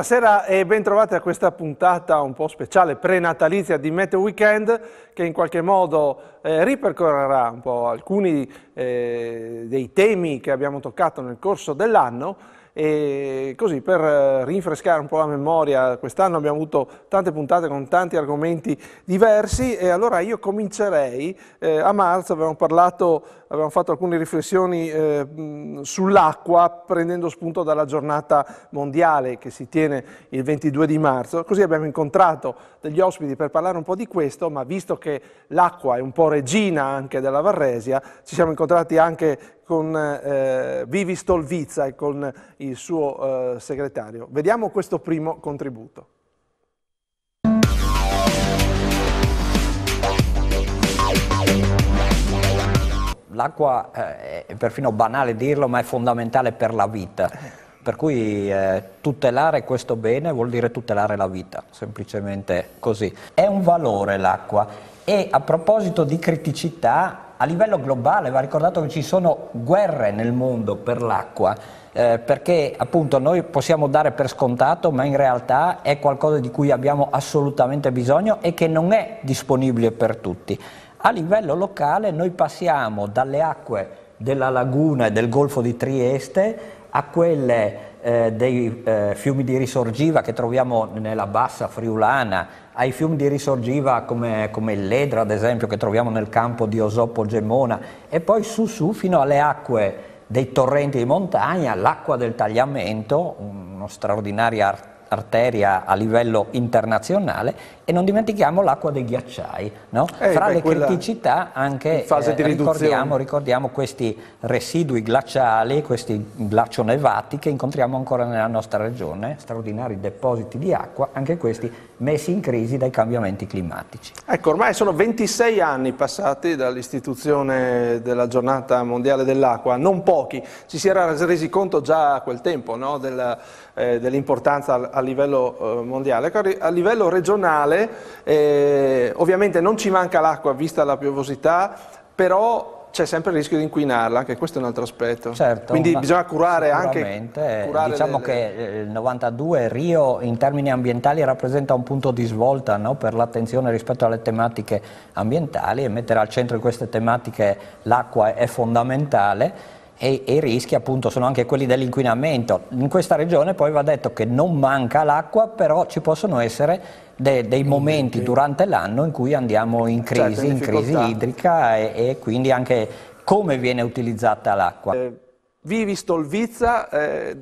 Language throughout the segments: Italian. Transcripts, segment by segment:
Buonasera e bentrovati a questa puntata un po' speciale prenatalizia di Meteo Weekend che in qualche modo eh, ripercorrerà un po' alcuni eh, dei temi che abbiamo toccato nel corso dell'anno e così per eh, rinfrescare un po' la memoria, quest'anno abbiamo avuto tante puntate con tanti argomenti diversi e allora io comincerei, eh, a marzo abbiamo parlato avevamo fatto alcune riflessioni eh, sull'acqua prendendo spunto dalla giornata mondiale che si tiene il 22 di marzo, così abbiamo incontrato degli ospiti per parlare un po' di questo, ma visto che l'acqua è un po' regina anche della Varresia, ci siamo incontrati anche con eh, Vivi Stolvizza e con il suo eh, segretario. Vediamo questo primo contributo. l'acqua eh, è perfino banale dirlo, ma è fondamentale per la vita. Per cui eh, tutelare questo bene vuol dire tutelare la vita, semplicemente così. È un valore l'acqua e a proposito di criticità, a livello globale va ricordato che ci sono guerre nel mondo per l'acqua, eh, perché appunto noi possiamo dare per scontato, ma in realtà è qualcosa di cui abbiamo assolutamente bisogno e che non è disponibile per tutti. A livello locale noi passiamo dalle acque della laguna e del golfo di Trieste a quelle eh, dei eh, fiumi di risorgiva che troviamo nella bassa friulana, ai fiumi di risorgiva come, come il Ledra ad esempio che troviamo nel campo di Osopo Gemona e poi su su fino alle acque dei torrenti di montagna, l'acqua del tagliamento, uno straordinario articolo arteria a livello internazionale e non dimentichiamo l'acqua dei ghiacciai, no? eh, fra beh, le criticità anche eh, ricordiamo, ricordiamo, questi residui glaciali, questi glacionevati che incontriamo ancora nella nostra regione, straordinari depositi di acqua, anche questi messi in crisi dai cambiamenti climatici. Ecco, ormai sono 26 anni passati dall'istituzione della giornata mondiale dell'acqua, non pochi, ci si era resi conto già a quel tempo no, eh, dell'importanza eh, dell a, livello eh, mondiale. Ecco, a livello regionale eh, ovviamente non ci manca l'acqua vista la piovosità, però c'è sempre il rischio di inquinarla, anche questo è un altro aspetto. Certo, Quindi bisogna curare anche... Eh, curare diciamo delle... che eh, il 92 Rio in termini ambientali rappresenta un punto di svolta no? per l'attenzione rispetto alle tematiche ambientali e mettere al centro di queste tematiche l'acqua è fondamentale e, i rischi appunto sono anche quelli dell'inquinamento. In questa regione poi va detto che non manca l'acqua, però ci possono essere de, dei momenti durante l'anno in cui andiamo in crisi, certo, in, crisi idrica e, e, quindi anche come viene utilizzata l'acqua. Eh, vivi Stolvizza, eh,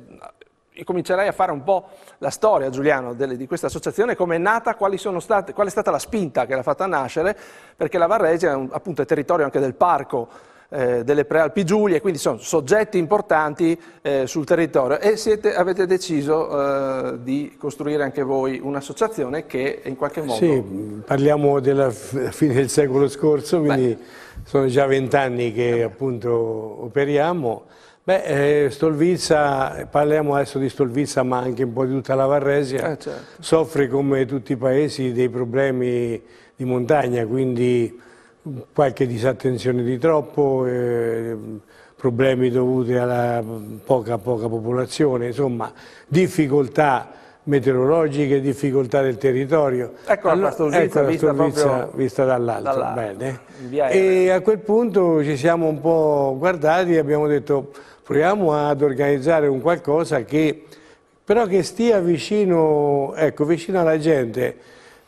comincerai a fare un po' la storia, Giuliano, delle, di questa associazione, come è nata, state, qual è stata la spinta che l'ha fatta nascere, perché la Varregia è un, appunto è territorio anche del parco eh, delle prealpi Giulie, quindi sono soggetti importanti eh, sul territorio e siete, avete deciso eh, di costruire anche voi un'associazione che in qualche modo... Sì, parliamo della fine del secolo scorso, quindi Beh. sono già vent'anni che appunto operiamo. Beh, eh, Stolvizza, parliamo adesso di Stolvizza ma anche un po' di tutta la Varresia, eh, certo. soffre come tutti i paesi dei problemi di montagna, quindi qualche disattenzione di troppo, eh, problemi dovuti alla poca, poca popolazione, insomma difficoltà meteorologiche, difficoltà del territorio. Ecco la Pastorvizza, ecco vista, vista, vista dall'alto. Dall e a quel punto ci siamo un po' guardati e abbiamo detto proviamo ad organizzare un qualcosa che però che stia vicino, ecco, vicino alla gente,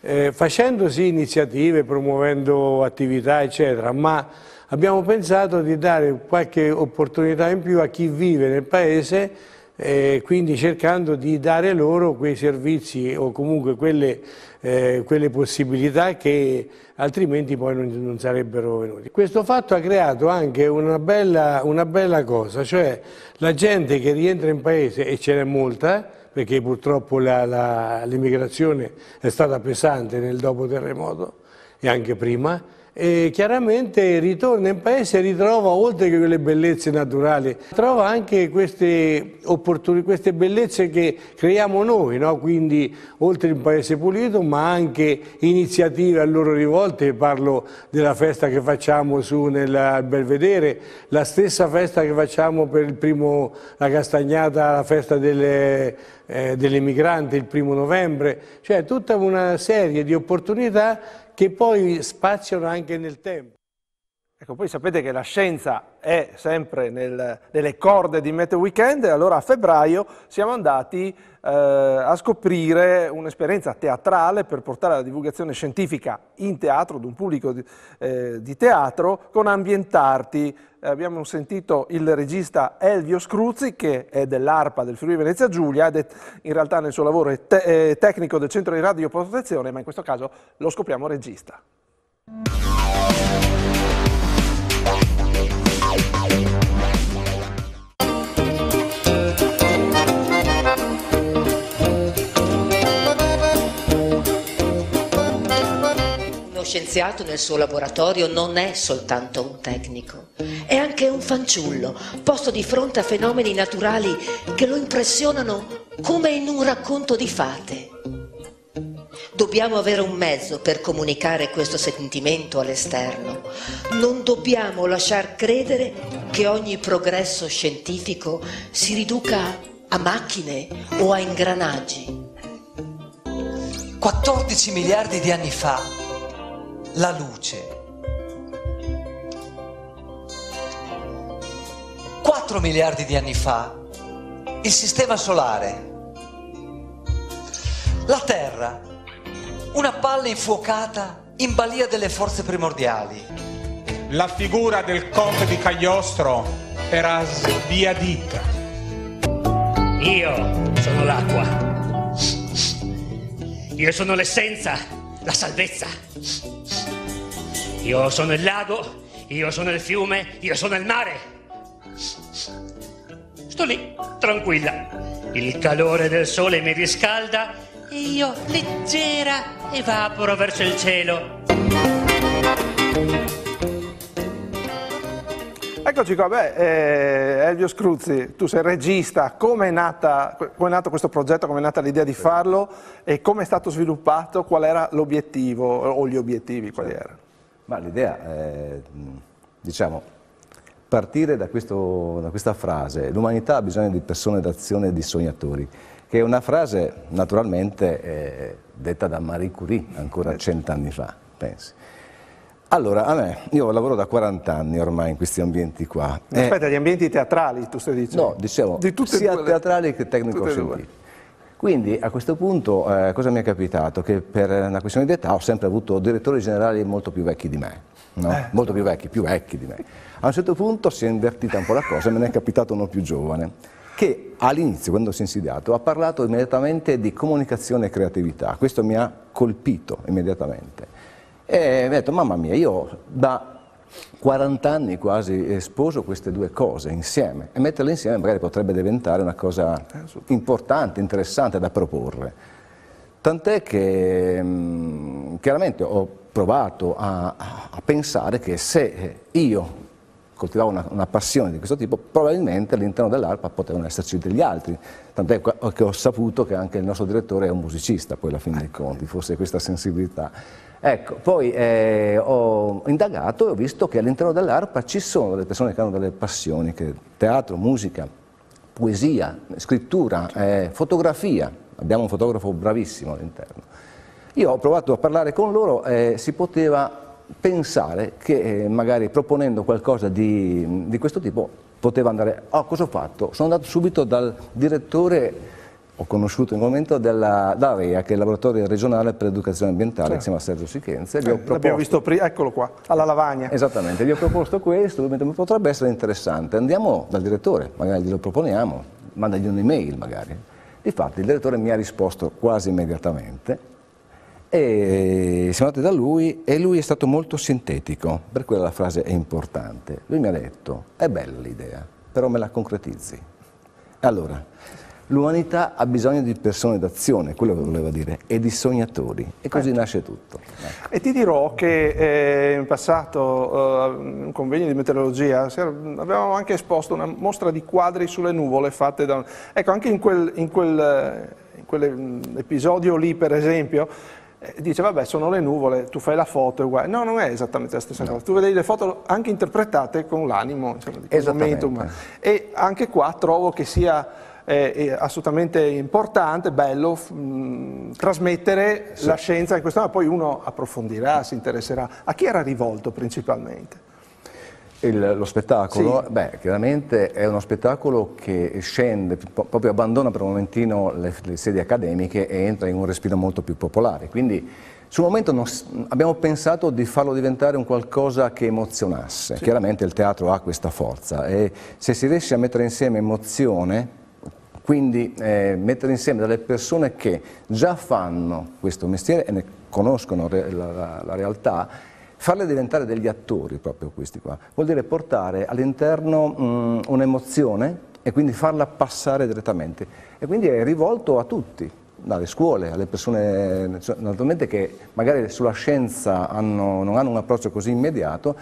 eh, facendo sì iniziative, promuovendo attività eccetera, ma abbiamo pensato di dare qualche opportunità in più a chi vive nel paese eh, quindi cercando di dare loro quei servizi o comunque quelle, eh, quelle possibilità che altrimenti poi non, non, sarebbero venuti. Questo fatto ha creato anche una bella, una bella cosa, cioè la gente che rientra in paese, e ce n'è molta, perché purtroppo l'immigrazione è stata pesante nel dopo terremoto e anche prima, e chiaramente ritorna in paese e ritrova oltre che quelle bellezze naturali, trova anche queste, queste bellezze che creiamo noi, no? quindi oltre in paese pulito ma anche iniziative a loro rivolte, parlo della festa che facciamo su nel Belvedere, la stessa festa che facciamo per il primo, la Castagnata, la festa delle, eh, dell'emigrante il primo novembre, cioè tutta una serie di opportunità che poi spaziano anche nel tempo. Ecco, poi sapete che la scienza è sempre nel, nelle corde di Mete Weekend, e allora a febbraio siamo andati eh, a scoprire un'esperienza teatrale per portare la divulgazione scientifica in teatro, ad un pubblico di, eh, di teatro, con Ambientarti. Eh, abbiamo sentito il regista Elvio Scruzzi, che è dell'ARPA del Friuli Venezia Giulia, ed è in realtà nel suo lavoro è, te è eh, tecnico del centro di radioprotezione, ma in questo caso lo scopriamo regista. scienziato nel suo laboratorio non è soltanto un tecnico, è anche un fanciullo, posto di fronte a fenomeni naturali che lo impressionano come in un racconto di fate. Dobbiamo avere un mezzo per comunicare questo sentimento all'esterno. Non dobbiamo lasciar credere che ogni progresso scientifico si riduca a macchine o a ingranaggi. 14 miliardi di anni fa la luce. Quattro miliardi di anni fa il sistema solare, la Terra, una palla infuocata in balia delle forze primordiali. La figura del conte di Cagliostro era sbiadita. Io sono l'acqua. Io sono l'essenza la salvezza. Io sono il lago, io sono il fiume, io sono il mare. Sto lì, tranquilla. Il calore del sole mi riscalda e io, leggera, evaporo verso il cielo. Eccoci qua, beh, eh, Elvio Scruzzi, tu sei regista, come è, com è, nato questo progetto, come è nata l'idea di farlo e come è stato sviluppato, qual era l'obiettivo o gli obiettivi, quali certo. erano? Ma l'idea, eh, diciamo, partire da, questo, da questa frase, l'umanità ha bisogno di persone d'azione e di sognatori, che è una frase naturalmente eh, detta da Marie Curie ancora cent'anni fa, pensi. Allora, a me, io lavoro da 40 anni ormai in questi ambienti qua. Eh, Aspetta, eh, gli ambienti teatrali tu stai dicendo? No, dicevo, di sia due, teatrali che tecnico scientifico. Quindi a questo punto eh, cosa mi è capitato? Che per una questione di età ho sempre avuto direttori generali molto più vecchi di me, no? eh. molto più vecchi, più vecchi di me. A un certo punto si è invertita un po' la cosa e me ne è capitato uno più giovane che all'inizio, quando si è insediato, ha parlato immediatamente di comunicazione e creatività. Questo mi ha colpito immediatamente. E mi ha detto, mamma mia, io da 40 anni quasi sposo queste due cose insieme e metterle insieme magari potrebbe diventare una cosa importante, interessante da proporre. Tant'è che mm, chiaramente ho provato a, a, pensare che se io coltivavo una, una passione di questo tipo, probabilmente all'interno dell'ARPA potevano esserci degli altri. Tant'è che ho saputo che anche il nostro direttore è un musicista, poi alla fine dei conti, forse questa sensibilità. Ecco, poi eh, ho indagato e ho visto che all'interno dell'ARPA ci sono delle persone che hanno delle passioni, che teatro, musica, poesia, scrittura, eh, fotografia, abbiamo un fotografo bravissimo all'interno. Io ho provato a parlare con loro, eh, si poteva pensare che eh, magari proponendo qualcosa di, di questo tipo poteva andare, oh cosa ho fatto? Sono andato subito dal direttore ho conosciuto in un momento dell'AREA, che è il laboratorio regionale per l'educazione ambientale, insieme a Sergio Sichenza. Eh, proposto... L'abbiamo visto prima, eccolo qua, alla lavagna. Esattamente, gli ho proposto questo, potrebbe essere interessante. Andiamo dal direttore, magari glielo proponiamo, mandagli un'email magari. Difatti il direttore mi ha risposto quasi immediatamente e siamo andati da lui e lui è stato molto sintetico, per quello la frase è importante. Lui mi ha detto, è bella l'idea, però me la concretizzi. Allora, L'umanità ha bisogno di persone d'azione, quello che voleva dire, e di sognatori, e così certo. nasce tutto. E ti dirò che eh, in passato, eh, in un convegno di meteorologia, avevamo anche esposto una mostra di quadri sulle nuvole fatte da... Ecco, anche in, quel, in, quel, eh, in quell'episodio lì, per esempio, eh, dice vabbè sono le nuvole, tu fai la foto è uguale. No, non è esattamente la stessa no. cosa. Tu vedi le foto anche interpretate con l'animo, insomma, di momentum. E anche qua trovo che sia è, assolutamente importante, bello mh, trasmettere sì. la scienza in questo modo, poi uno approfondirà, si interesserà. A chi era rivolto principalmente? Il, lo spettacolo? Sì. Beh, chiaramente è uno spettacolo che scende, proprio abbandona per un momentino le, le sedi accademiche e entra in un respiro molto più popolare. Quindi sul momento non, abbiamo pensato di farlo diventare un qualcosa che emozionasse. Sì. Chiaramente il teatro ha questa forza e se si riesce a mettere insieme emozione quindi eh, mettere insieme delle persone che già fanno questo mestiere e ne conoscono re la, la, la realtà farle diventare degli attori proprio questi qua, vuol dire portare all'interno mm, un'emozione e quindi farla passare direttamente e quindi è rivolto a tutti, dalle scuole, alle persone naturalmente che magari sulla scienza hanno, non hanno un approccio così immediato,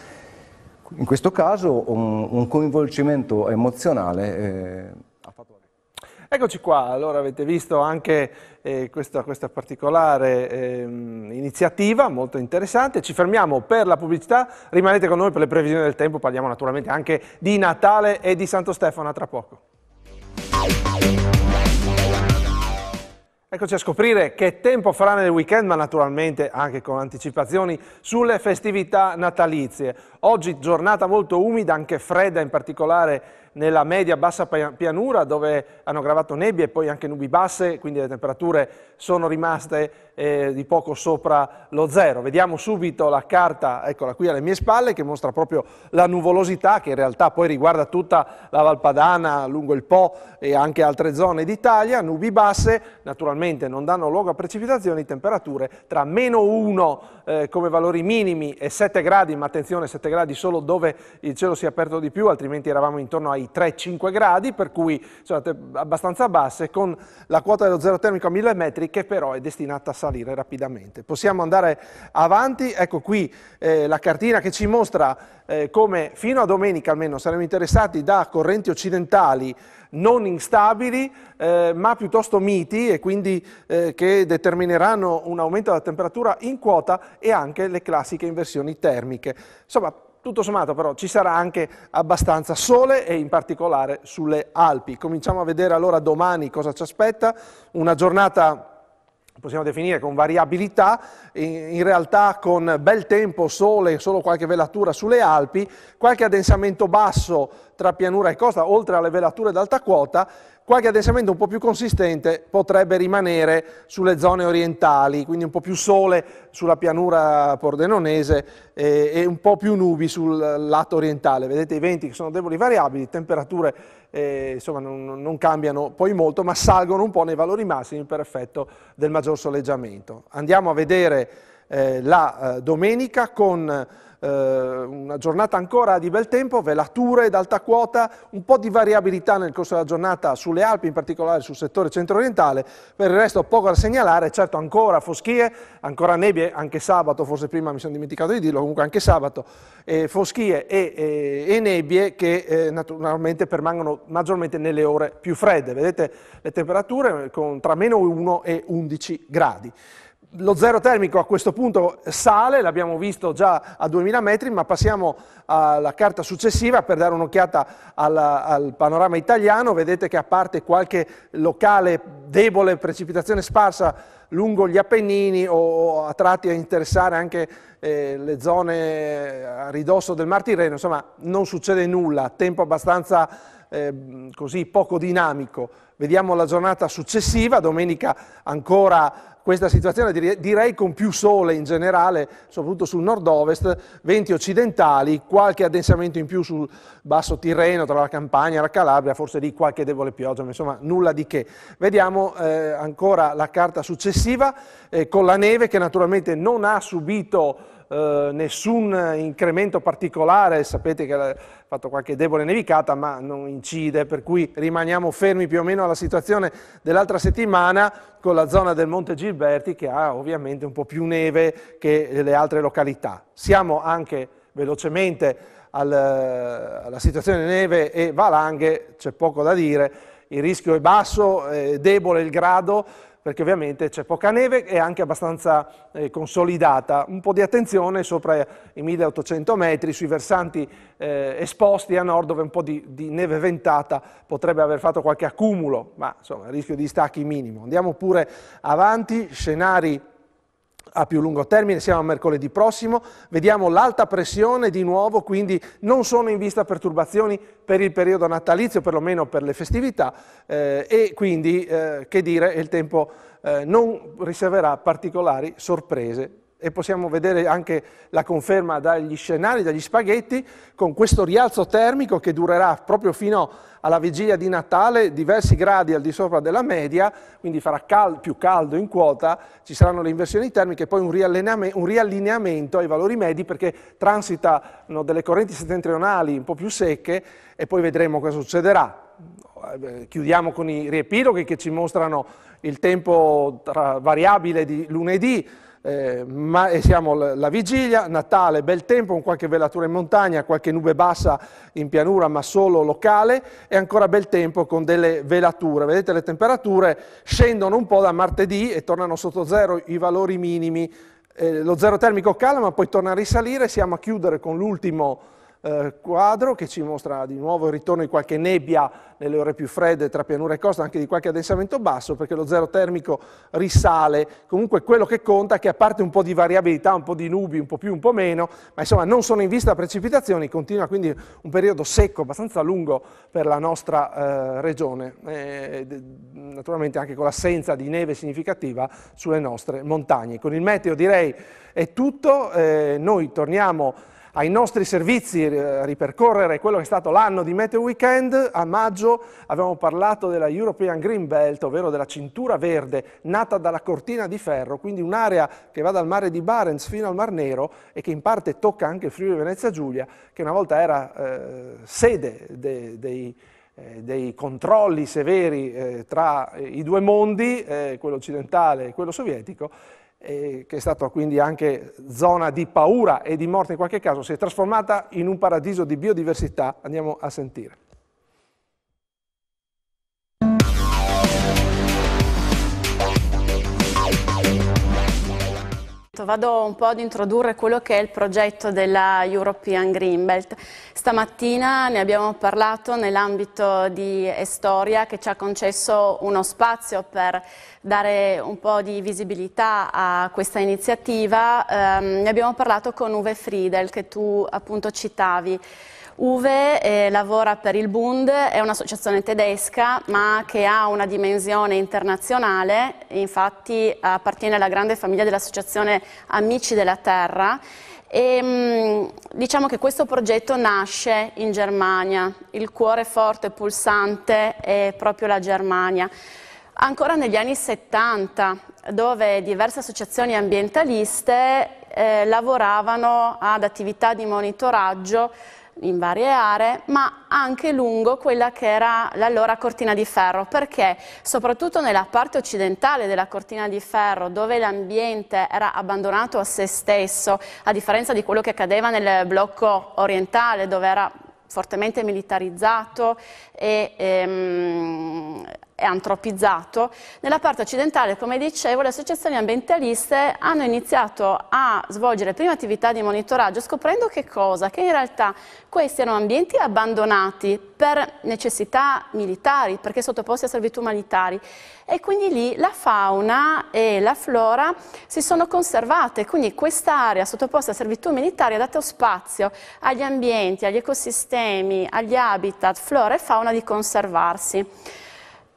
in questo caso un, un coinvolgimento emozionale. Eh, Eccoci qua, allora avete visto anche eh, questa, questa, particolare eh, iniziativa molto interessante, ci fermiamo per la pubblicità, rimanete con noi per le previsioni del tempo, parliamo naturalmente anche di Natale e di Santo Stefano, a tra poco. Eccoci a scoprire che tempo farà nel weekend, ma naturalmente anche con anticipazioni sulle festività natalizie. Oggi giornata molto umida, anche fredda in particolare nella media bassa pianura dove hanno gravato nebbie e poi anche nubi basse, quindi le temperature sono rimaste eh, di poco sopra lo zero. Vediamo subito la carta, eccola qui alle mie spalle, che mostra proprio la nuvolosità che in realtà poi riguarda tutta la Valpadana, lungo il Po e anche altre zone d'Italia, nubi basse, naturalmente non danno luogo a precipitazioni, temperature tra meno 1 eh, come valori minimi e 7 gradi, ma attenzione 7 gradi solo dove il cielo si è aperto di più, altrimenti eravamo intorno ai 3-5 gradi, per cui sono abbastanza basse, con la quota dello zero termico a 1000 metri che però è destinata a salire rapidamente. Possiamo andare avanti, ecco qui eh, la cartina che ci mostra eh, come fino a domenica almeno saremo interessati da correnti occidentali non instabili eh, ma piuttosto miti e quindi eh, che determineranno un aumento della temperatura in quota e anche le classiche inversioni termiche. Insomma, tutto sommato però ci sarà anche abbastanza sole e in particolare sulle Alpi. Cominciamo a vedere allora domani cosa ci aspetta, una giornata possiamo definire con variabilità, in realtà con bel tempo, sole, solo qualche velatura sulle Alpi, qualche addensamento basso tra pianura e costa, oltre alle velature d'alta quota, Qualche addensamento un po' più consistente potrebbe rimanere sulle zone orientali, quindi un po' più sole sulla pianura pordenonese e, eh, e un po' più nubi sul lato orientale. Vedete i venti che sono deboli variabili, temperature eh, insomma, non, non, cambiano poi molto, ma salgono un po' nei valori massimi per effetto del maggior soleggiamento. Andiamo a vedere eh, la eh, domenica con eh, una giornata ancora di bel tempo, velature d'alta quota, un po' di variabilità nel corso della giornata sulle Alpi, in particolare sul settore centro-orientale, per il resto poco da segnalare, certo ancora foschie, ancora nebbie, anche sabato, forse prima mi sono dimenticato di dirlo, comunque anche sabato, eh, foschie e, e, eh, e, nebbie che eh, naturalmente permangono maggiormente nelle ore più fredde, vedete le temperature eh, con, tra meno 1 e 11 gradi. Lo zero termico a questo punto sale, l'abbiamo visto già a 2000 metri, ma passiamo alla carta successiva per dare un'occhiata al panorama italiano. Vedete che a parte qualche locale debole precipitazione sparsa lungo gli Appennini o a tratti a interessare anche eh, le zone a ridosso del Mar Tirreno, insomma non succede nulla, tempo abbastanza eh, così poco dinamico. Vediamo la giornata successiva, domenica ancora questa situazione, direi con più sole in generale, soprattutto sul nord-ovest, venti occidentali, qualche addensamento in più sul basso Tirreno, tra la Campania e la Calabria, forse lì qualche debole pioggia, ma insomma nulla di che. Vediamo eh, ancora la carta successiva eh, con la neve che naturalmente non ha subito eh, nessun incremento particolare, sapete che la, fatto qualche debole nevicata, ma non incide, per cui rimaniamo fermi più o meno alla situazione dell'altra settimana con la zona del Monte Gilberti che ha ovviamente un po' più neve che le altre località. Siamo anche velocemente al, alla situazione neve e valanghe, c'è poco da dire, il rischio è basso, è debole il grado, perché ovviamente c'è poca neve e anche abbastanza eh, consolidata. Un po' di attenzione sopra i 1800 metri, sui versanti eh, esposti a nord dove un po' di, di, neve ventata potrebbe aver fatto qualche accumulo, ma insomma il rischio di stacchi minimo. Andiamo pure avanti, scenari a più lungo termine, siamo a mercoledì prossimo, vediamo l'alta pressione di nuovo, quindi non sono in vista perturbazioni per il periodo natalizio, perlomeno per le festività, eh, e quindi, eh, che dire, il tempo eh, non riceverà particolari sorprese e possiamo vedere anche la conferma dagli scenari, dagli spaghetti, con questo rialzo termico che durerà proprio fino alla vigilia di Natale, diversi gradi al di sopra della media, quindi farà cal più caldo in quota, ci saranno le inversioni termiche e poi un, un riallineamento ai valori medi perché transitano delle correnti settentrionali un po' più secche e poi vedremo cosa succederà. Chiudiamo con i riepiloghi che ci mostrano il tempo variabile di lunedì, eh, ma, eh, siamo alla vigilia, Natale, bel tempo, con qualche velatura in montagna, qualche nube bassa in pianura, ma solo locale, e ancora bel tempo con delle velature. Vedete le temperature scendono un po' da martedì e tornano sotto zero i valori minimi. Eh, lo zero termico cala, ma poi torna a risalire, siamo a chiudere con l'ultimo eh, quadro che ci mostra di nuovo il ritorno di qualche nebbia nelle ore più fredde tra pianura e costa, anche di qualche addensamento basso, perché lo zero termico risale. Comunque quello che conta è che a parte un po' di variabilità, un po' di nubi, un po' più, un po' meno, ma insomma non sono in vista precipitazioni, continua quindi un periodo secco abbastanza lungo per la nostra eh, regione, eh, naturalmente anche con l'assenza di neve significativa sulle nostre montagne. Con il meteo direi è tutto, eh, noi torniamo ai nostri servizi eh, ripercorrere quello che è stato l'anno di Meteo Weekend. A maggio avevamo parlato della European Green Belt, ovvero della cintura verde nata dalla cortina di ferro, quindi un'area che va dal mare di Barents fino al Mar Nero e che in parte tocca anche il Friuli Venezia Giulia, che una volta era eh, sede dei... Eh, dei controlli severi eh, tra i due mondi, eh, quello occidentale e quello sovietico, eh, che è stata quindi anche zona di paura e di morte in qualche caso, si è trasformata in un paradiso di biodiversità. Andiamo a sentire. Esatto, vado un po' ad introdurre quello che è il progetto della European Green Belt. Stamattina ne abbiamo parlato nell'ambito di Estoria che ci ha concesso uno spazio per dare un po' di visibilità a questa iniziativa. Eh, ne abbiamo parlato con Uwe Friedel che tu appunto citavi. Uwe eh, lavora per il Bund, è un'associazione tedesca ma che ha una dimensione internazionale, infatti appartiene alla grande famiglia dell'associazione Amici della Terra e, mm, diciamo che questo progetto nasce in Germania, il cuore forte e pulsante è proprio la Germania. Ancora negli anni 70, dove diverse associazioni ambientaliste eh, lavoravano ad attività di monitoraggio in varie aree, ma anche lungo quella che era l'allora cortina di ferro, perché soprattutto nella parte occidentale della cortina di ferro, dove l'ambiente era abbandonato a se stesso, a differenza di quello che accadeva nel blocco orientale, dove era fortemente militarizzato e ehm, è antropizzato. Nella parte occidentale, come dicevo, le associazioni ambientaliste hanno iniziato a svolgere prima attività di monitoraggio scoprendo che cosa? Che in realtà questi erano ambienti abbandonati per necessità militari, perché sottoposti a servitù umanitari e quindi lì la fauna e la flora si sono conservate, quindi quest'area sottoposta a servitù militari ha dato spazio agli ambienti, agli ecosistemi, agli habitat, flora e fauna di conservarsi.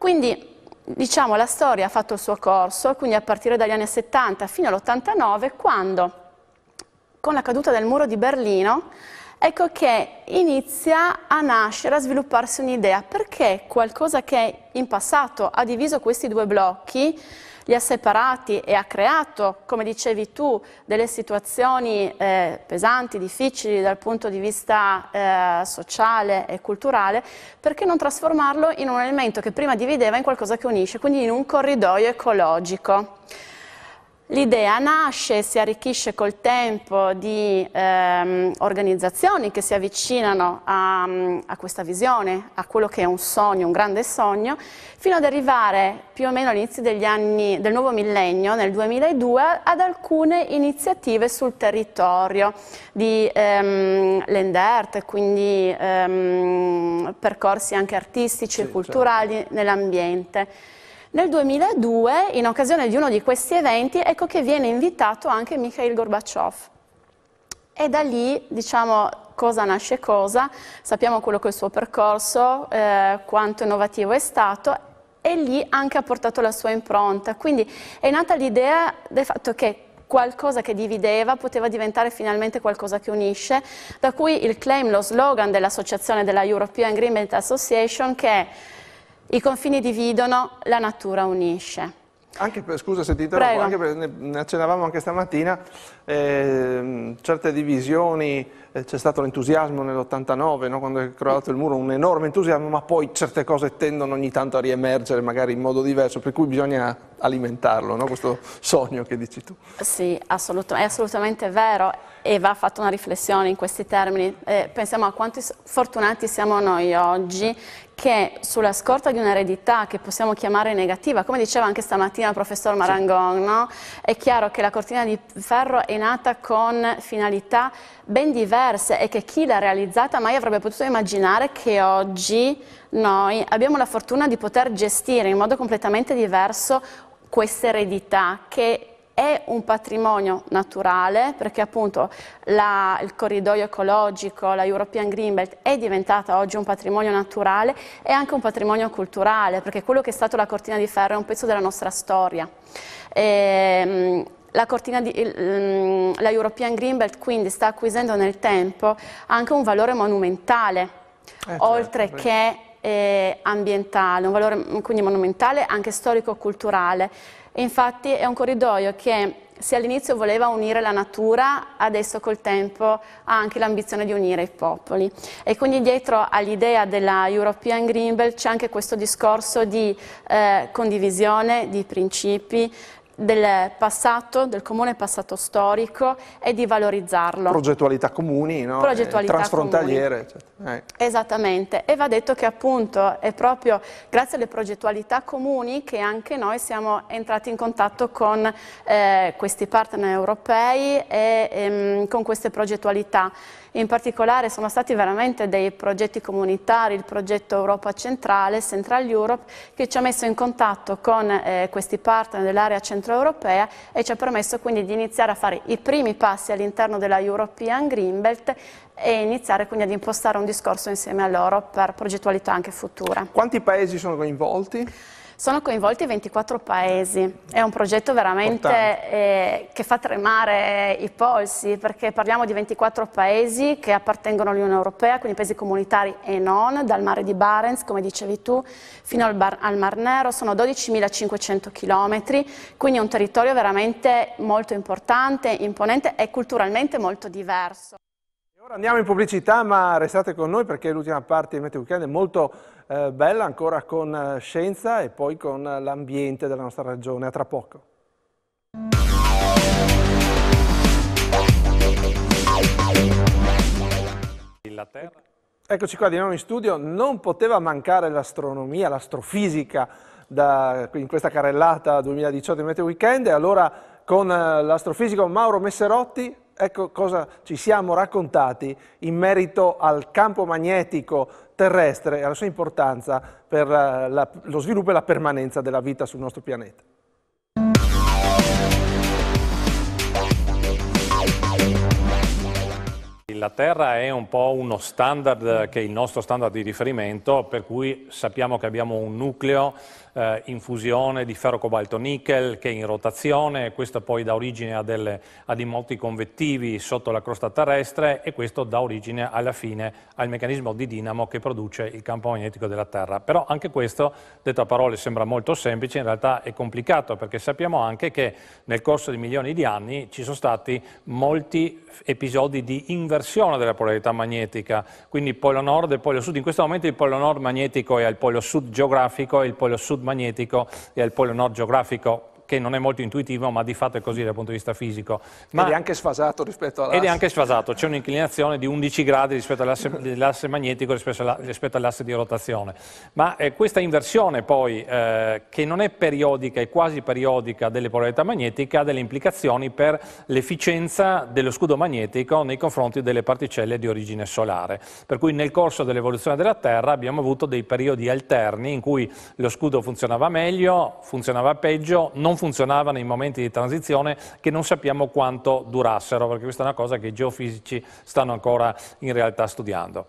Quindi diciamo la storia ha fatto il suo corso, quindi a partire dagli anni 70 fino all'89, quando con la caduta del muro di Berlino ecco che inizia a nascere, a svilupparsi un'idea, perché qualcosa che in passato ha diviso questi due blocchi li ha separati e ha creato, come dicevi tu, delle situazioni eh, pesanti, difficili dal punto di vista eh, sociale e culturale, perché non trasformarlo in un elemento che prima divideva in qualcosa che unisce, quindi in un corridoio ecologico. L'idea nasce e si arricchisce col tempo di ehm, organizzazioni che si avvicinano a, a, questa visione, a quello che è un sogno, un grande sogno, fino ad arrivare più o meno all'inizio degli anni del nuovo millennio, nel 2002, ad alcune iniziative sul territorio di ehm, l'endert, quindi ehm, percorsi anche artistici sì, e culturali certo. nell'ambiente. Nel 2002, in occasione di uno di questi eventi, ecco che viene invitato anche Mikhail Gorbaciov. E da lì, diciamo, cosa nasce cosa, sappiamo quello che è il suo percorso, eh, quanto innovativo è stato e lì anche ha portato la sua impronta. Quindi è nata l'idea del fatto che qualcosa che divideva poteva diventare finalmente qualcosa che unisce, da cui il claim, lo slogan dell'associazione della European Agreement Association che è i confini dividono, la natura unisce. Anche per, scusa se ti interrompo, anche per, ne accennavamo anche stamattina, eh, certe divisioni, eh, c'è stato l'entusiasmo nell'89, no? quando è crollato il muro, un enorme entusiasmo, ma poi certe cose tendono ogni tanto a riemergere magari in modo diverso, per cui bisogna alimentarlo, no? questo sogno che dici tu. Sì, assolutamente, è assolutamente vero e va fatta una riflessione in questi termini. Eh, pensiamo a quanti fortunati siamo noi oggi che sulla scorta di un'eredità che possiamo chiamare negativa, come diceva anche stamattina il professor Marangon, no? è chiaro che la cortina di ferro è nata con finalità ben diverse e che chi l'ha realizzata mai avrebbe potuto immaginare che oggi noi abbiamo la fortuna di poter gestire in modo completamente diverso questa eredità che è un patrimonio naturale perché appunto la, il corridoio ecologico, la European Green Belt è diventata oggi un patrimonio naturale e anche un patrimonio culturale perché quello che è stato la cortina di ferro è un pezzo della nostra storia. E, ehm, la, di, mm, la European Green Belt quindi sta acquisendo nel tempo anche un valore monumentale, eh, certo, oltre certo. che eh, ambientale, un valore quindi monumentale anche storico-culturale Infatti è un corridoio che se all'inizio voleva unire la natura, adesso col tempo ha anche l'ambizione di unire i popoli. E quindi dietro all'idea della European Green Belt c'è anche questo discorso di eh, condivisione, di principi, del passato, del comune passato storico e di valorizzarlo. Progettualità comuni, no? Eh, progettualità eh, trasfrontaliere. Comuni. Eh. Esattamente, e va detto che appunto è proprio grazie alle progettualità comuni che anche noi siamo entrati in contatto con eh, questi partner europei e ehm, con queste progettualità. In particolare sono stati veramente dei progetti comunitari, il progetto Europa Centrale, Central Europe, che ci ha messo in contatto con eh, questi partner dell'area centroeuropea e ci ha permesso quindi di iniziare a fare i primi passi all'interno della European Green Belt e iniziare quindi ad impostare un discorso insieme a loro per progettualità anche futura. Quanti paesi sono coinvolti? Sono coinvolti 24 paesi, è un progetto veramente eh, che fa tremare i polsi perché parliamo di 24 paesi che appartengono all'Unione Europea, quindi paesi comunitari e non, dal mare di Barents, come dicevi tu, fino al, bar, al Mar Nero, sono 12.500 chilometri, quindi è un territorio veramente molto importante, imponente e culturalmente molto diverso. Ora andiamo in pubblicità, ma restate con noi perché l'ultima parte di Mete Weekend è molto eh, bella ancora con eh, scienza e poi con eh, l'ambiente della nostra regione. A tra poco. La terra. Eccoci qua di nuovo in studio, non poteva mancare l'astronomia, l'astrofisica in questa carrellata 2018 Meteo Weekend e allora con eh, l'astrofisico Mauro Messerotti ecco cosa ci siamo raccontati in merito al campo magnetico terrestre e la sua importanza per la, lo sviluppo e la permanenza della vita sul nostro pianeta. l'Inghilterra è un po' uno standard che è il nostro standard di riferimento, per cui sappiamo che abbiamo un nucleo eh, in fusione di ferro cobalto nickel che è in rotazione, questo poi dà origine a, delle, a dei molti convettivi sotto la crosta terrestre e questo dà origine alla fine al meccanismo di dinamo che produce il campo magnetico della Terra. Però anche questo, detto a parole, sembra molto semplice, in realtà è complicato perché sappiamo anche che nel corso di milioni di anni ci sono stati molti episodi di inversione torsione della polarità magnetica, quindi polo nord e polo sud. In questo momento il polo nord magnetico è al polo sud geografico e il polo sud magnetico è al polo nord geografico che non è molto intuitivo, ma di fatto è così dal punto di vista fisico. Ma ed è anche sfasato rispetto all'asse. Ed è anche sfasato, c'è un'inclinazione di 11 gradi rispetto all'asse magnetico rispetto all'asse di rotazione. Ma eh, questa inversione poi, eh, che non è periodica, è quasi periodica delle polarità magnetiche, ha delle implicazioni per l'efficienza dello scudo magnetico nei confronti delle particelle di origine solare. Per cui nel corso dell'evoluzione della Terra abbiamo avuto dei periodi alterni in cui lo scudo funzionava meglio, funzionava peggio, non funzionavano in momenti di transizione che non sappiamo quanto durassero, perché questa è una cosa che i geofisici stanno ancora in realtà studiando.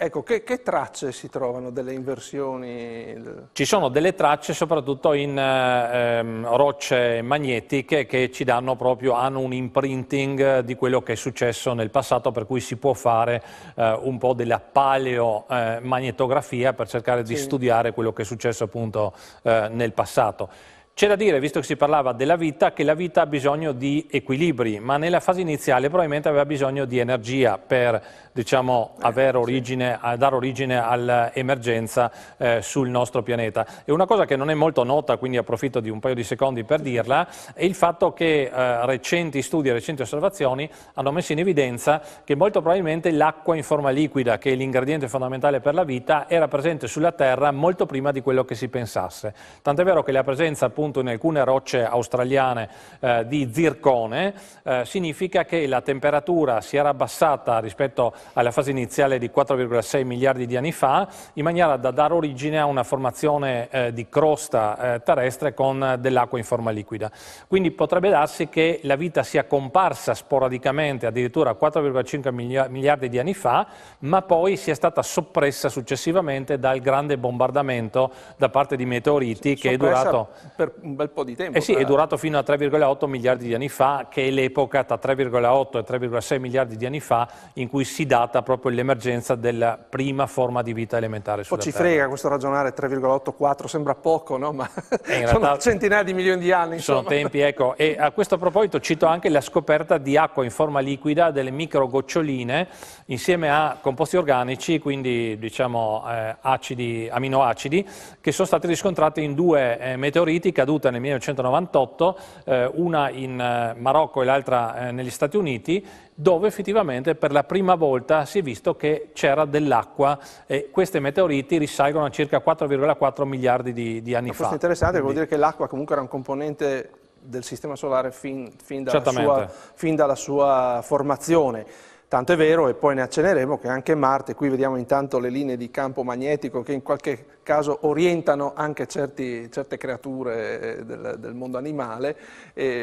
Ecco, che, che, tracce si trovano delle inversioni? Ci sono delle tracce soprattutto in ehm, rocce magnetiche che ci danno proprio, hanno un imprinting di quello che è successo nel passato, per cui si può fare eh, un po' della paleomagnetografia eh, per cercare di sì. studiare quello che è successo appunto eh, nel passato. C'è da dire, visto che si parlava della vita, che la vita ha bisogno di equilibri, ma nella fase iniziale probabilmente aveva bisogno di energia per diciamo, eh, origine, dare origine all'emergenza eh, sul nostro pianeta. E una cosa che non è molto nota, quindi approfitto di un paio di secondi per dirla, è il fatto che eh, recenti studi e recenti osservazioni hanno messo in evidenza che molto probabilmente l'acqua in forma liquida, che è l'ingrediente fondamentale per la vita, era presente sulla Terra molto prima di quello che si pensasse. Tant'è vero che la presenza appunto appunto in alcune rocce australiane eh, di zircone, eh, significa che la temperatura si era abbassata rispetto alla fase iniziale di 4,6 miliardi di anni fa, in maniera da dare origine a una formazione eh, di crosta eh, terrestre con dell'acqua in forma liquida. Quindi potrebbe darsi che la vita sia comparsa sporadicamente addirittura 4,5 miliardi di anni fa, ma poi sia stata soppressa successivamente dal grande bombardamento da parte di meteoriti che è durato per un bel po' di tempo. Eh sì, tra... è durato fino a 3,8 miliardi di anni fa, che è l'epoca tra 3,8 e 3,6 miliardi di anni fa in cui si data proprio l'emergenza della prima forma di vita elementare sulla Poi ci terra. frega questo ragionare 3,84, sembra poco, no? ma eh, sono centinaia di milioni di anni. Insomma. Sono tempi, ecco. E a questo proposito cito anche la scoperta di acqua in forma liquida, delle micro goccioline, insieme a composti organici, quindi diciamo eh, acidi, aminoacidi, che sono stati riscontrati in due eh, meteoriti caduta nel 1998, eh, una in eh, Marocco e l'altra eh, negli Stati Uniti, dove effettivamente per la prima volta si è visto che c'era dell'acqua e questi meteoriti risalgono a circa 4,4 miliardi di, di anni fa. Questo è interessante, Quindi. vuol dire che l'acqua comunque era un componente del sistema solare fin, fin, dalla, sua, fin dalla, sua, formazione. Tanto è vero, e poi ne accenneremo, che anche Marte, qui vediamo intanto le linee di campo magnetico che in qualche caso orientano anche certi, certe creature eh, del, del mondo animale,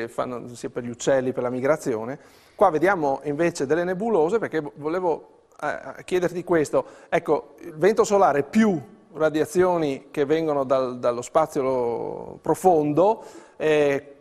fanno, sia per gli uccelli, per la migrazione. Qua vediamo invece delle nebulose, perché volevo eh, eh, chiederti questo. Ecco, il vento solare più radiazioni che vengono dal, dallo spazio profondo, eh,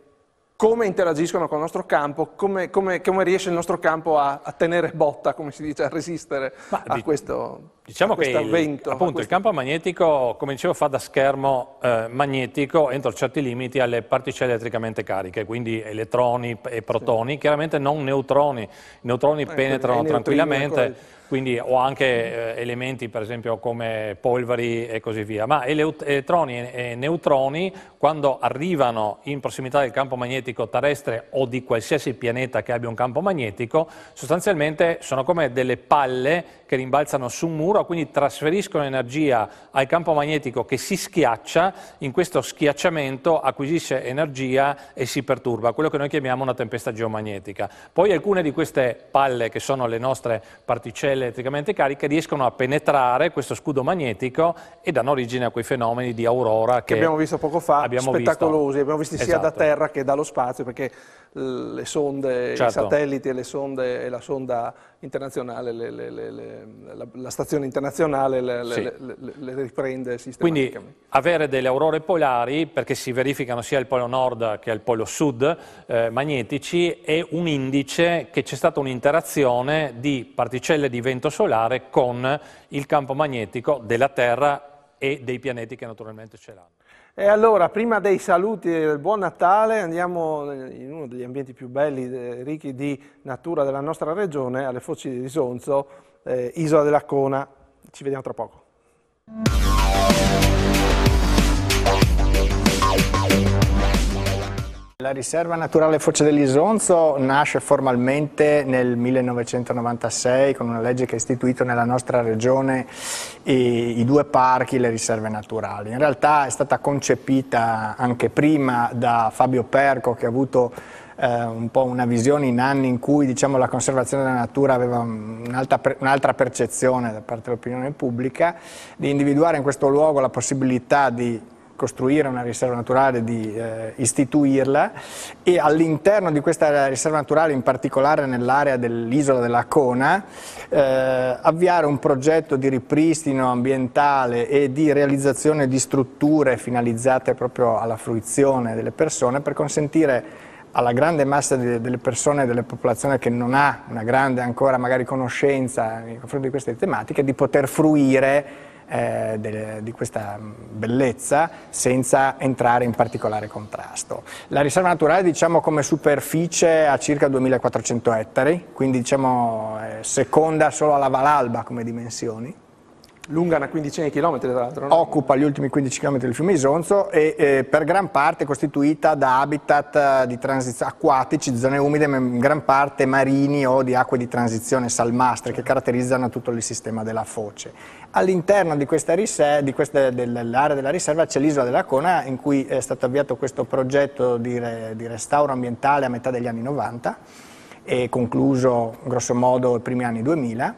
come interagiscono con il nostro campo, come, come, come riesce il nostro campo a, a, tenere botta, come si dice, a resistere Ma a, questo, diciamo a questo avvento. Appunto, questo... il campo magnetico, come dicevo, fa da schermo eh, magnetico entro certi limiti alle particelle elettricamente cariche, quindi elettroni e protoni, sì. chiaramente non neutroni, i neutroni eh, penetrano tranquillamente quindi ho anche eh, elementi per esempio come polveri e così via, ma elettroni e neutroni quando arrivano in prossimità del campo magnetico terrestre o di qualsiasi pianeta che abbia un campo magnetico, sostanzialmente sono come delle palle che rimbalzano su un muro, quindi trasferiscono energia al campo magnetico che si schiaccia, in questo schiacciamento acquisisce energia e si perturba, quello che noi chiamiamo una tempesta geomagnetica. Poi alcune di queste palle che sono le nostre particelle elettricamente cariche riescono a penetrare questo scudo magnetico e danno origine a quei fenomeni di aurora che, che abbiamo visto poco fa, abbiamo spettacolosi, visto. abbiamo visti esatto. sia da esatto. terra che dallo spazio perché le sonde, certo. i satelliti e, sonde, e la sonda internazionale, le, le, le, la, la, stazione internazionale le, sì. riprende sistematicamente. Quindi avere delle aurore polari, perché si verificano sia il polo nord che il polo sud, eh, magnetici, è un indice che c'è stata un'interazione di particelle di vento solare con il campo magnetico della Terra e dei pianeti che naturalmente ce l'hanno. E allora, prima dei saluti e del buon Natale, andiamo in uno degli ambienti più belli, eh, ricchi di natura della nostra regione, alle foci di Risonzo, eh, Isola della Cona. Ci vediamo tra poco. La riserva naturale Foce dell'Isonzo nasce formalmente nel 1996 con una legge che ha istituito nella nostra regione i, i due parchi, le riserve naturali. In realtà è stata concepita anche prima da Fabio Perco che ha avuto eh, un po' una visione in anni in cui diciamo, la conservazione della natura aveva un'altra un percezione da parte dell'opinione pubblica, di individuare in questo luogo la possibilità di costruire una riserva naturale, di eh, istituirla e all'interno di questa riserva naturale, in particolare nell'area dell'isola della Cona, eh, avviare un progetto di ripristino ambientale e di realizzazione di strutture finalizzate proprio alla fruizione delle persone per consentire alla grande massa di, delle persone, e della popolazione che non ha una grande ancora magari conoscenza nei confronti di queste tematiche, di poter fruire eh, de, di questa bellezza senza entrare in particolare contrasto. La riserva naturale diciamo come superficie ha circa 2400 ettari, quindi diciamo eh, seconda solo alla Valalba come dimensioni lunga una quindicina di chilometri tra l'altro. No? Occupa gli ultimi 15 chilometri del fiume Isonzo e eh, per gran parte è costituita da habitat eh, di transizione acquatici, zone umide, ma in gran parte marini o di acque di transizione salmastre che caratterizzano tutto il sistema della foce. All'interno dell'area della riserva c'è l'isola della Cona in cui è stato avviato questo progetto di, re, di restauro ambientale a metà degli anni 90 e concluso grossomodo i primi anni 2000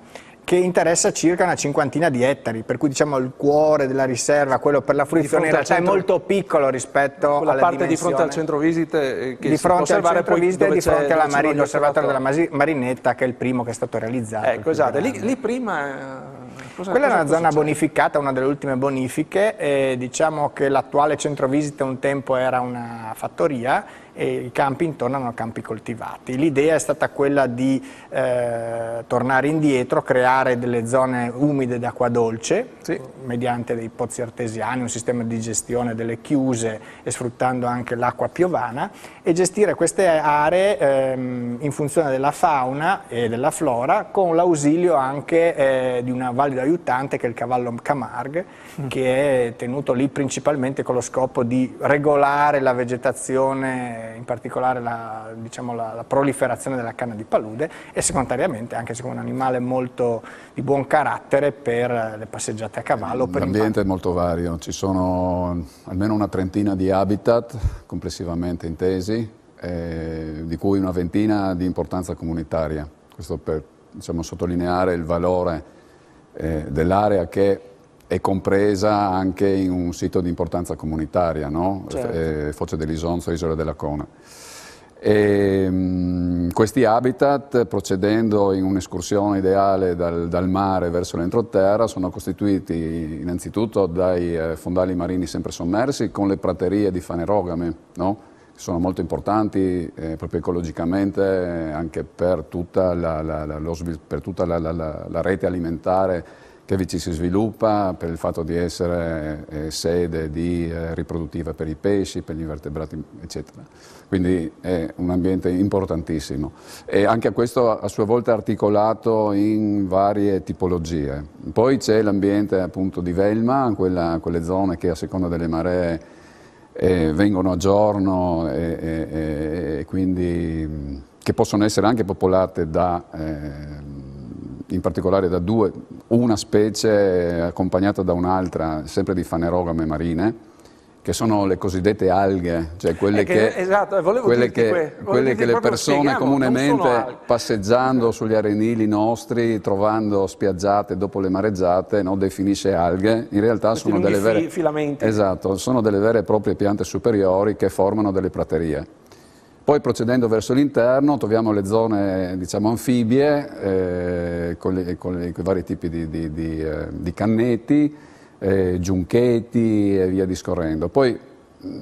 che interessa circa una cinquantina di ettari, per cui diciamo il cuore della riserva, quello per la fruizione in realtà centro... è molto piccolo rispetto alla parte dimensione. di fronte al centro visite eh, che di fronte al centro visite e di fronte all'osservatorio della Marinetta che è il primo che è stato realizzato. Ecco, esatto, lì, lì, prima eh, cosa, Quella cosa è una zona succede? bonificata, una delle ultime bonifiche, e diciamo che l'attuale centro visite un tempo era una fattoria e i campi intorno erano campi coltivati. L'idea è stata quella di eh, tornare indietro, creare delle zone umide d'acqua dolce, sì. mediante dei pozzi artesiani, un sistema di gestione delle chiuse e sfruttando anche l'acqua piovana, e gestire queste aree ehm, in funzione della fauna e della flora, con l'ausilio anche eh, di una valida aiutante che è il cavallo Camargue, mm. che è tenuto lì principalmente con lo scopo di regolare la vegetazione in particolare la, diciamo, la, la, proliferazione della canna di palude e secondariamente anche siccome un animale molto di buon carattere per le passeggiate a cavallo. L'ambiente è molto vario, ci sono almeno una trentina di habitat complessivamente intesi, eh, di cui una ventina di importanza comunitaria, questo per diciamo, sottolineare il valore eh, dell'area che è compresa anche in un sito di importanza comunitaria, no? certo. eh, Foce dell'Isonzo, Isola della Cona. E, ehm, mh, questi habitat, procedendo in un'escursione ideale dal, dal, mare verso l'entroterra, sono costituiti innanzitutto dai eh, fondali marini sempre sommersi con le praterie di fanerogame, no? che sono molto importanti eh, proprio ecologicamente anche per tutta, la, la, la, per tutta la rete alimentare che vi ci si sviluppa per il fatto di essere eh, sede di, eh, riproduttiva per i pesci, per gli invertebrati, eccetera. Quindi è un ambiente importantissimo. E anche questo a sua volta articolato in varie tipologie. Poi c'è l'ambiente appunto di Velma, quella, quelle zone che a seconda delle maree eh, vengono a giorno e, e, e quindi mm, che possono essere anche popolate da eh, in particolare da due, una specie accompagnata da un'altra, sempre di fanerogame marine, che sono le cosiddette alghe, cioè quelle eh, che, che, esatto, eh, quelle che, que, quelle che le persone comunemente passeggiando esatto. sugli arenili nostri, trovando spiaggiate dopo le mareggiate, no, definisce alghe, in realtà sono delle, vere, esatto, sono delle vere e proprie piante superiori che formano delle praterie. Poi procedendo verso l'interno troviamo le zone diciamo, anfibie eh, con, le, con, le, con, i vari tipi di, di, di, eh, di cannetti, eh, giuncheti e via discorrendo. Poi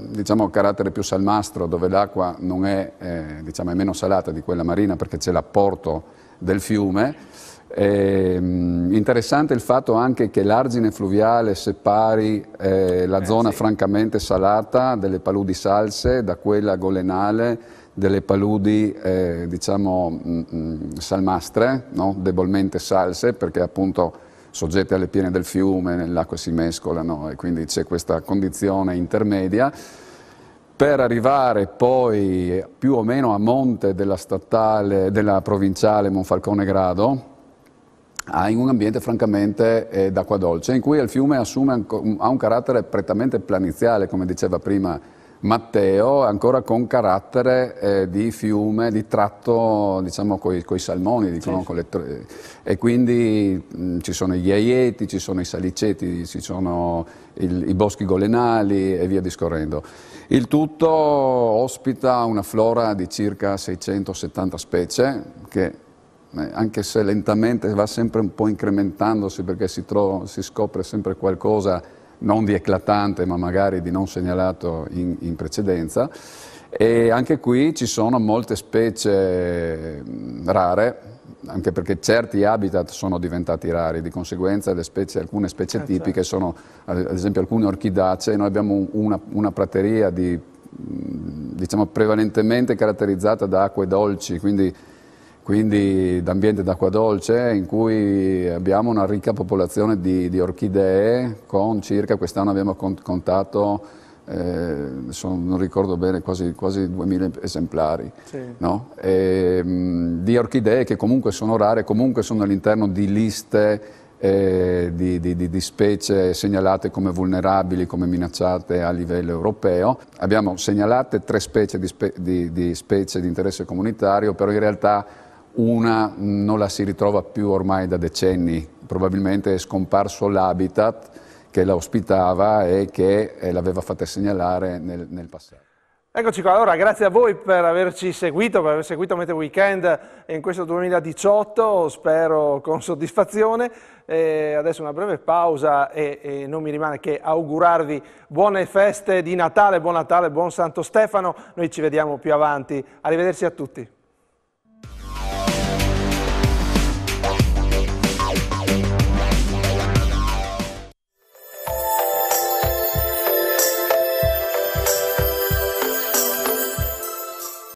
diciamo carattere più salmastro dove l'acqua non è, eh, diciamo, è meno salata di quella marina perché c'è l'apporto del fiume eh, interessante il fatto anche che l'argine fluviale separi eh, la eh, zona sì. francamente salata delle paludi salse da quella golenale delle paludi eh, diciamo mh, mm, mh, mm, salmastre, no? debolmente salse perché appunto soggette alle piene del fiume, nell'acqua si mescolano e quindi c'è questa condizione intermedia per arrivare poi più o meno a monte della, statale, della provinciale Monfalcone Grado, in un ambiente francamente eh, d'acqua dolce, in cui il fiume assume, ha un carattere prettamente planiziale, come diceva prima Matteo, ancora con carattere eh, di fiume, di tratto diciamo con i salmoni, dicono, sì. con tre... e quindi mh, ci sono gli aieti, ci sono i saliceti, ci sono il, i boschi golenali e via discorrendo. Il tutto ospita una flora di circa 670 specie che anche se lentamente va sempre un po' incrementandosi perché si, trova, si scopre sempre qualcosa non di eclatante ma magari di non segnalato in, in precedenza. E anche qui ci sono molte specie rare, anche perché certi habitat sono diventati rari, di conseguenza specie, alcune specie eh, certo. tipiche sono ad esempio alcune orchidacee, noi abbiamo una, una prateria di, diciamo, prevalentemente caratterizzata da acque dolci, quindi quindi d'ambiente d'acqua dolce in cui abbiamo una ricca popolazione di, di orchidee con circa, quest'anno abbiamo contato, eh, sono, non ricordo bene, quasi, quasi 2000 esemplari sì. no? e, ehm, mh, di orchidee che comunque sono rare, comunque sono all'interno di liste eh, di, di, di, specie segnalate come vulnerabili, come minacciate a livello europeo. Abbiamo segnalate tre specie di, spe, di specie di interesse comunitario, però in realtà una non la si ritrova più ormai da decenni, probabilmente è scomparso l'habitat che la ospitava e che eh, l'aveva fatta segnalare nel, nel passato. Eccoci qua, allora grazie a voi per averci seguito, per aver seguito Mete Weekend in questo 2018, spero con soddisfazione. E adesso una breve pausa e, e, non mi rimane che augurarvi buone feste di Natale, buon Natale, buon Santo Stefano. Noi ci vediamo più avanti. Arrivederci a tutti.